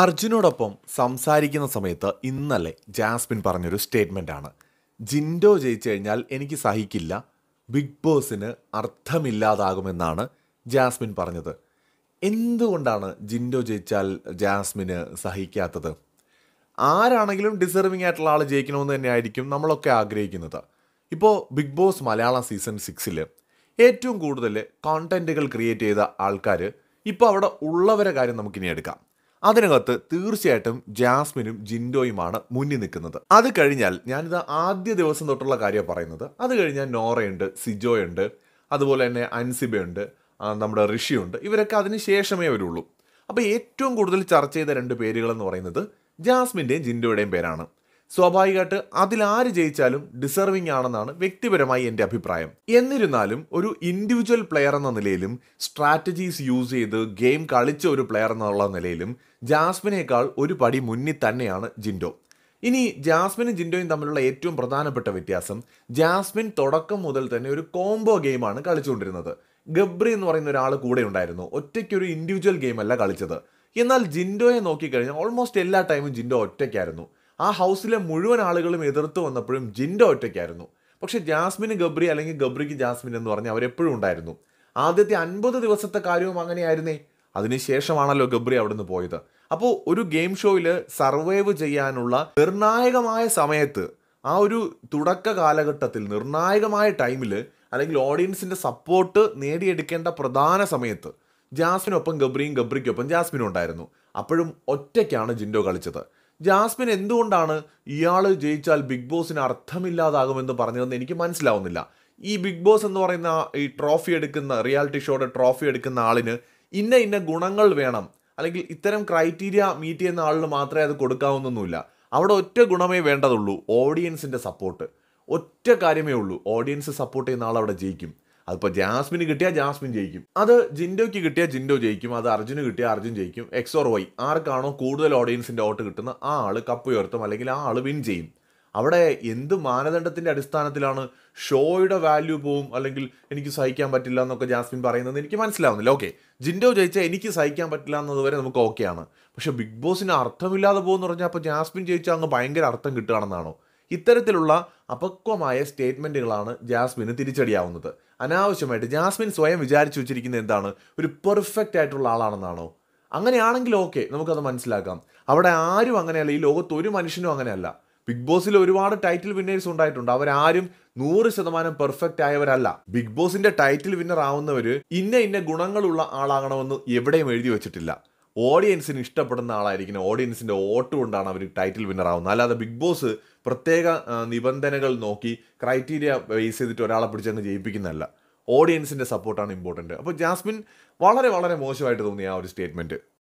അർജുനോടൊപ്പം സംസാരിക്കുന്ന സമയത്ത് ഇന്നലെ ജാസ്മിൻ പറഞ്ഞൊരു സ്റ്റേറ്റ്മെൻറ്റാണ് ജിൻഡോ ജയിച്ചു കഴിഞ്ഞാൽ എനിക്ക് സഹിക്കില്ല ബിഗ് ബോസിന് അർത്ഥമില്ലാതാകുമെന്നാണ് ജാസ്മിൻ പറഞ്ഞത് എന്തുകൊണ്ടാണ് ജിൻഡോ ജയിച്ചാൽ ജാസ്മിന് സഹിക്കാത്തത് ആരാണെങ്കിലും ഡിസർവിങ് ആയിട്ടുള്ള ആൾ ജയിക്കണമെന്ന് തന്നെയായിരിക്കും നമ്മളൊക്കെ ആഗ്രഹിക്കുന്നത് ഇപ്പോൾ ബിഗ് ബോസ് മലയാളം സീസൺ സിക്സിൽ ഏറ്റവും കൂടുതൽ കോണ്ടൻറ്റുകൾ ക്രിയേറ്റ് ചെയ്ത ആൾക്കാർ ഇപ്പോൾ അവിടെ ഉള്ളവരെ കാര്യം നമുക്കിനി എടുക്കാം അതിനകത്ത് തീർച്ചയായിട്ടും ജാസ്മിനും ജിൻഡോയുമാണ് മുന്നിൽ നിൽക്കുന്നത് അത് കഴിഞ്ഞാൽ ഞാനിത് ആദ്യ ദിവസം തൊട്ടുള്ള കാര്യം പറയുന്നത് അത് കഴിഞ്ഞാൽ നോറയുണ്ട് സിജോയുണ്ട് അതുപോലെ തന്നെ അൻസിബയുണ്ട് നമ്മുടെ ഋഷിയുണ്ട് ഇവരൊക്കെ അതിന് ശേഷമേ വരുള്ളൂ അപ്പോൾ ഏറ്റവും കൂടുതൽ ചർച്ച ചെയ്ത രണ്ട് പേരുകളെന്ന് പറയുന്നത് ജാസ്മിൻ്റെയും ജിൻഡോയുടെയും പേരാണ് സ്വാഭാവികമായിട്ട് അതിലാര് ജയിച്ചാലും ഡിസർവിംഗ് ആണെന്നാണ് വ്യക്തിപരമായി എൻ്റെ അഭിപ്രായം എന്നിരുന്നാലും ഒരു ഇൻഡിവിജ്വൽ പ്ലെയർ എന്ന നിലയിലും സ്ട്രാറ്റജീസ് യൂസ് ചെയ്ത് ഗെയിം കളിച്ച ഒരു പ്ലെയർ എന്നുള്ള നിലയിലും ജാസ്മിനേക്കാൾ ഒരു പടി മുന്നിൽ തന്നെയാണ് ജിൻഡോ ഇനി ജാസ്മിനും ജിൻഡോയും തമ്മിലുള്ള ഏറ്റവും പ്രധാനപ്പെട്ട വ്യത്യാസം ജാസ്മിൻ തുടക്കം മുതൽ തന്നെ ഒരു കോംബോ ഗെയിമാണ് കളിച്ചുകൊണ്ടിരുന്നത് ഗബ്രി എന്ന് പറയുന്ന ഒരാൾ കൂടെ ഉണ്ടായിരുന്നു ഒറ്റയ്ക്കൊരു ഇൻഡിവിജ്വൽ ഗെയിമല്ല കളിച്ചത് എന്നാൽ ജിൻഡോയെ നോക്കിക്കഴിഞ്ഞാൽ ഓൾമോസ്റ്റ് എല്ലാ ടൈമും ജിൻഡോ ഒറ്റയ്ക്കായിരുന്നു ആ ഹൗസിലെ മുഴുവൻ ആളുകളും എതിർത്ത് വന്നപ്പോഴും ജിൻഡോ ഒറ്റയ്ക്കായിരുന്നു പക്ഷേ ജാസ്മിന് ഗബ്രി അല്ലെങ്കിൽ ഗബ്രിക്ക് ജാസ്മിൻ എന്ന് പറഞ്ഞ് അവരെപ്പോഴും ഉണ്ടായിരുന്നു ആദ്യത്തെ അൻപത് ദിവസത്തെ കാര്യവും അങ്ങനെയായിരുന്നേ അതിനുശേഷമാണല്ലോ ഗബ്രി നിന്ന് പോയത് അപ്പോൾ ഒരു ഗെയിം ഷോയിൽ സർവൈവ് ചെയ്യാനുള്ള നിർണായകമായ സമയത്ത് ആ ഒരു തുടക്ക കാലഘട്ടത്തിൽ നിർണായകമായ ടൈമിൽ അല്ലെങ്കിൽ ഓഡിയൻസിൻ്റെ സപ്പോർട്ട് നേടിയെടുക്കേണ്ട പ്രധാന സമയത്ത് ജാസ്മിനൊപ്പം ഗബ്രിയും ഗബ്രിക്കൊപ്പം ജാസ്മിനും ഉണ്ടായിരുന്നു അപ്പോഴും ഒറ്റയ്ക്കാണ് ജിൻഡോ കളിച്ചത് ജാസ്മിൻ എന്തുകൊണ്ടാണ് ഇയാൾ ജയിച്ചാൽ ബിഗ് ബോസിന് അർത്ഥമില്ലാതാകുമെന്ന് പറഞ്ഞതെന്ന് എനിക്ക് മനസ്സിലാവുന്നില്ല ഈ ബിഗ് ബോസ് എന്ന് പറയുന്ന ഈ ട്രോഫി എടുക്കുന്ന റിയാലിറ്റി ഷോയുടെ ട്രോഫി എടുക്കുന്ന ആളിന് ഇന്ന ഇന്ന ഗുണങ്ങൾ വേണം അല്ലെങ്കിൽ ഇത്തരം ക്രൈറ്റീരിയ മീറ്റ് ചെയ്യുന്ന ആളിന് മാത്രമേ അത് കൊടുക്കാവുന്നൊന്നുമില്ല അവിടെ ഒറ്റ ഗുണമേ വേണ്ടതുള്ളൂ ഓഡിയൻസിൻ്റെ സപ്പോർട്ട് ഒറ്റ കാര്യമേ ഉള്ളൂ ഓഡിയൻസ് സപ്പോർട്ട് ചെയ്യുന്ന ആൾ അവിടെ ജയിക്കും അതിപ്പോൾ ജാസ്മിന് കിട്ടിയാൽ ജാസ്മിൻ ജയിക്കും അത് ജിൻഡോയ്ക്ക് കിട്ടിയാൽ ജിൻഡോ ജയിക്കും അത് അർജുന് കിട്ടിയാൽ അർജുൻ ജയിക്കും എക്സ് ഓർ വൈ ആർക്കാണോ കൂടുതൽ ഓഡിയൻസിൻ്റെ വോട്ട് കിട്ടുന്ന ആ ആൾ കപ്പ് ഉയർത്തും അല്ലെങ്കിൽ ആ ആൾ വിൻ ചെയ്യും അവിടെ എന്ത് മാനദണ്ഡത്തിൻ്റെ അടിസ്ഥാനത്തിലാണ് ഷോയുടെ വാല്യൂ പോവും അല്ലെങ്കിൽ എനിക്ക് സഹിക്കാൻ പറ്റില്ല എന്നൊക്കെ ജാസ്മിൻ പറയുന്നത് എനിക്ക് മനസ്സിലാവുന്നില്ല ഓക്കെ ജിൻഡോ ജയിച്ചാൽ എനിക്ക് സഹിക്കാൻ പറ്റില്ല എന്നതുവരെ നമുക്ക് ഓക്കെയാണ് പക്ഷേ ബിഗ് ബോസിന് അർത്ഥമില്ലാതെ പോകുമെന്ന് പറഞ്ഞാൽ അപ്പോൾ ജാസ്മിൻ ജയിച്ചാൽ അങ്ങ് ഭയങ്കര അർത്ഥം കിട്ടുകയാണെന്നാണോ ഇത്തരത്തിലുള്ള അപക്വമായ സ്റ്റേറ്റ്മെൻറ്റുകളാണ് ജാസ്മിന് തിരിച്ചടിയാവുന്നത് അനാവശ്യമായിട്ട് ജാസ്മിൻ സ്വയം വിചാരിച്ചു വെച്ചിരിക്കുന്നത് എന്താണ് ഒരു പെർഫെക്റ്റ് ആയിട്ടുള്ള ആളാണെന്നാണോ അങ്ങനെയാണെങ്കിൽ ഓക്കെ നമുക്കത് മനസ്സിലാക്കാം അവിടെ ആരും അങ്ങനെയല്ല ഈ ലോകത്ത് ഒരു മനുഷ്യനും അങ്ങനെയല്ല ബിഗ് ബോസിൽ ഒരുപാട് ടൈറ്റിൽ വിന്നേഴ്സ് ഉണ്ടായിട്ടുണ്ട് അവരാരും നൂറ് ശതമാനം പെർഫെക്റ്റ് ആയവരല്ല ബിഗ് ബോസിന്റെ ടൈറ്റിൽ വിന്നർ ആവുന്നവർ ഇന്ന ഇന്ന ഗുണങ്ങളുള്ള ആളാകണമെന്ന് എവിടെയും എഴുതി വെച്ചിട്ടില്ല ഓഡിയൻസിന് ഇഷ്ടപ്പെടുന്ന ആളായിരിക്കണം ഓഡിയൻസിൻ്റെ വോട്ട് കൊണ്ടാണ് അവർ ടൈറ്റിൽ വിന്നർ ആവുന്നത് അല്ലാതെ ബിഗ് ബോസ് പ്രത്യേക നിബന്ധനകൾ നോക്കി ക്രൈറ്റീരിയ ബേസ് ചെയ്തിട്ട് ഒരാളെ പിടിച്ചങ്ങ് ജയിപ്പിക്കുന്നതല്ല ഓഡിയൻസിൻ്റെ സപ്പോർട്ടാണ് ഇമ്പോർട്ടൻറ്റ് അപ്പോൾ ജാസ്മിൻ വളരെ വളരെ മോശമായിട്ട് തോന്നിയ ആ ഒരു സ്റ്റേറ്റ്മെൻറ്റ്